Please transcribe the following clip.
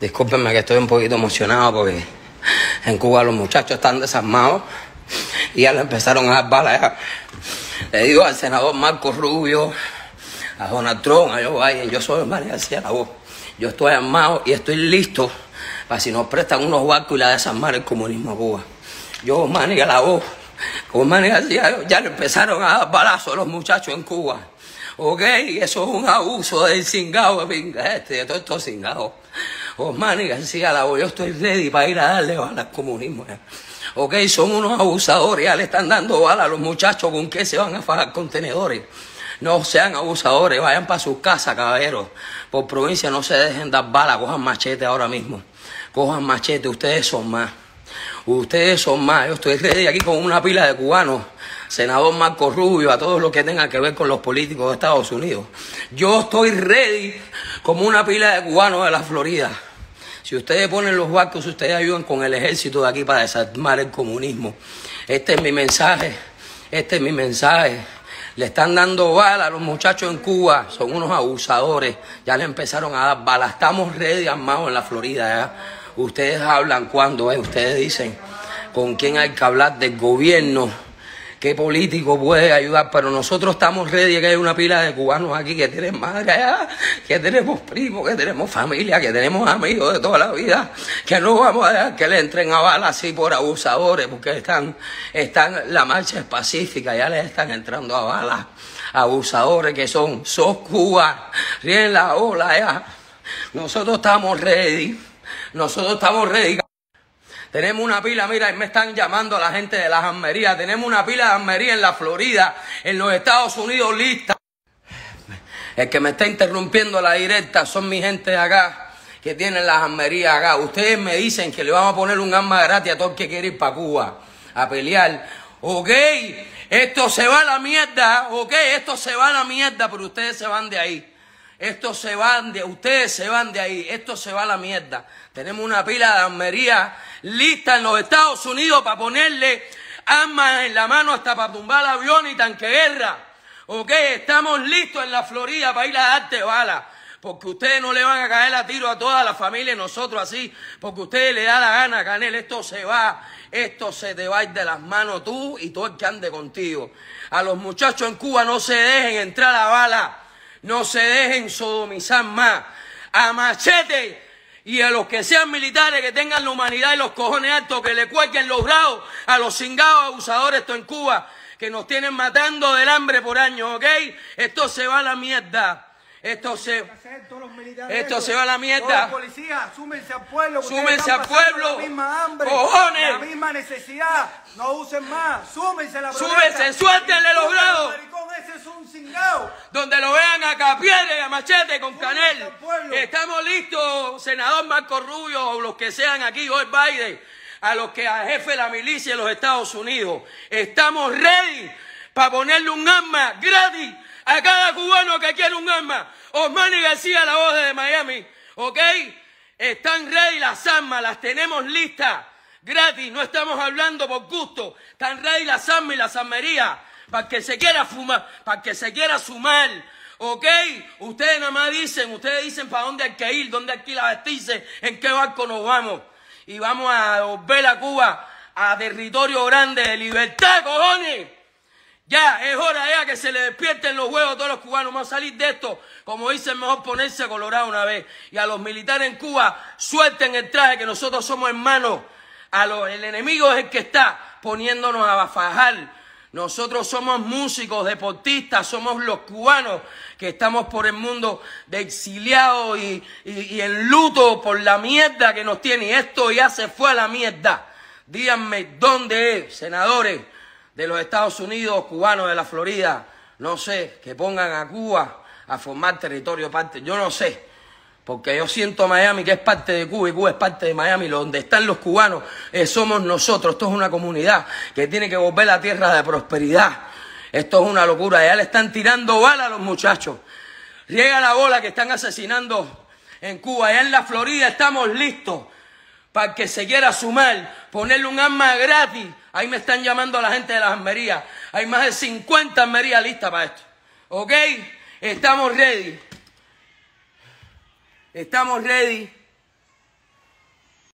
Discúlpenme que estoy un poquito emocionado porque en Cuba los muchachos están desarmados y ya le empezaron a dar balas. Le digo al senador Marco Rubio, a Donald Trump, a Joe Biden, yo soy el la voz. Yo estoy armado y estoy listo para si nos prestan unos barcos y la desarmar el comunismo a Cuba. Yo, Manny la voz, como ya le empezaron a dar balazos a los muchachos en Cuba. ¿ok? Eso es un abuso del cingado, de este, de todo esto cingado. Oh, siga la voz, yo estoy ready para ir a darle balas al comunismo. Ok, son unos abusadores, ya le están dando bala a los muchachos, ¿con qué se van a fajar contenedores? No sean abusadores, vayan para sus casas, caballeros. Por provincia no se dejen dar balas, cojan machete ahora mismo. Cojan machete, ustedes son más. Ustedes son más. Yo estoy ready aquí con una pila de cubanos senador Marco Rubio, a todos los que tengan que ver con los políticos de Estados Unidos. Yo estoy ready como una pila de cubanos de la Florida. Si ustedes ponen los barcos, ustedes ayudan con el ejército de aquí para desarmar el comunismo. Este es mi mensaje, este es mi mensaje. Le están dando bala a los muchachos en Cuba, son unos abusadores, ya le empezaron a dar bala, Estamos ready armados en la Florida, Ustedes hablan cuando, ¿eh? ustedes dicen con quién hay que hablar del gobierno qué político puede ayudar, pero nosotros estamos ready que hay una pila de cubanos aquí que tienen madre allá, que tenemos primos, que tenemos familia, que tenemos amigos de toda la vida, que no vamos a dejar que le entren a balas así por abusadores, porque están, están, la marcha es pacífica, ya les están entrando a balas abusadores que son, sos Cuba, ríen la ola ya. Nosotros estamos ready. Nosotros estamos ready, tenemos una pila, mira, me están llamando a la gente de las armerías. Tenemos una pila de armería en la Florida, en los Estados Unidos, lista. El que me está interrumpiendo la directa son mi gente de acá que tienen las almerías acá. Ustedes me dicen que le vamos a poner un arma gratis a todo el que quiere ir para Cuba a pelear. Ok, esto se va a la mierda, ok, esto se va a la mierda, pero ustedes se van de ahí. Esto se va, de, ustedes se van de ahí, esto se va a la mierda. Tenemos una pila de armería lista en los Estados Unidos para ponerle armas en la mano hasta para tumbar avión y tanque guerra. Ok, estamos listos en la Florida para ir a darte bala. Porque ustedes no le van a caer a tiro a toda la familia y nosotros así. Porque ustedes le da la gana, Canel. Esto se va. Esto se te va a ir de las manos tú y todo el que ande contigo. A los muchachos en Cuba no se dejen entrar a bala. No se dejen sodomizar más. A machete y a los que sean militares que tengan la humanidad y los cojones altos, que le cuelguen los grados a los cingados abusadores esto en Cuba, que nos tienen matando del hambre por años, ¿ok? Esto se va a la mierda. Esto se, esto se va a la mierda. Los policías, súmense al pueblo. Súmense al pueblo. La misma hambre, cojones. La misma necesidad. No usen más. Súmense a la Súmense, suéltenle los grados piedra y a machete con Canel. Estamos listos, senador Marco Rubio o los que sean aquí hoy Biden, a los que a jefe de la milicia de los Estados Unidos. Estamos ready para ponerle un arma gratis a cada cubano que quiere un arma. Osmani García, la voz de Miami. ¿Ok? Están ready las armas, las tenemos listas. Gratis, no estamos hablando por gusto. Están ready las armas y las armerías. Para que se quiera fumar, para que se quiera sumar ¿Ok? Ustedes nada más dicen, ustedes dicen para dónde hay que ir, dónde hay que ir a vestirse, en qué barco nos vamos. Y vamos a volver a Cuba a territorio grande de libertad, cojones. Ya, es hora ya que se le despierten los huevos a todos los cubanos. Vamos a salir de esto. Como dicen, mejor ponerse colorado una vez. Y a los militares en Cuba, suelten el traje que nosotros somos hermanos. A los, el enemigo es el que está poniéndonos a bafajar. Nosotros somos músicos, deportistas, somos los cubanos que estamos por el mundo de exiliados y, en luto por la mierda que nos tiene. Y esto ya se fue a la mierda. Díganme dónde es, senadores de los Estados Unidos, cubanos de la Florida, no sé, que pongan a Cuba a formar territorio parte. Yo no sé. Porque yo siento Miami que es parte de Cuba y Cuba es parte de Miami. Donde están los cubanos eh, somos nosotros. Esto es una comunidad que tiene que volver a la tierra de prosperidad. Esto es una locura. Ya le están tirando bala a los muchachos. Llega la bola que están asesinando en Cuba. Allá en la Florida estamos listos para que se quiera sumar, ponerle un arma gratis. Ahí me están llamando a la gente de las armerías. Hay más de 50 armerías listas para esto. ¿Ok? Estamos ready. Estamos ready.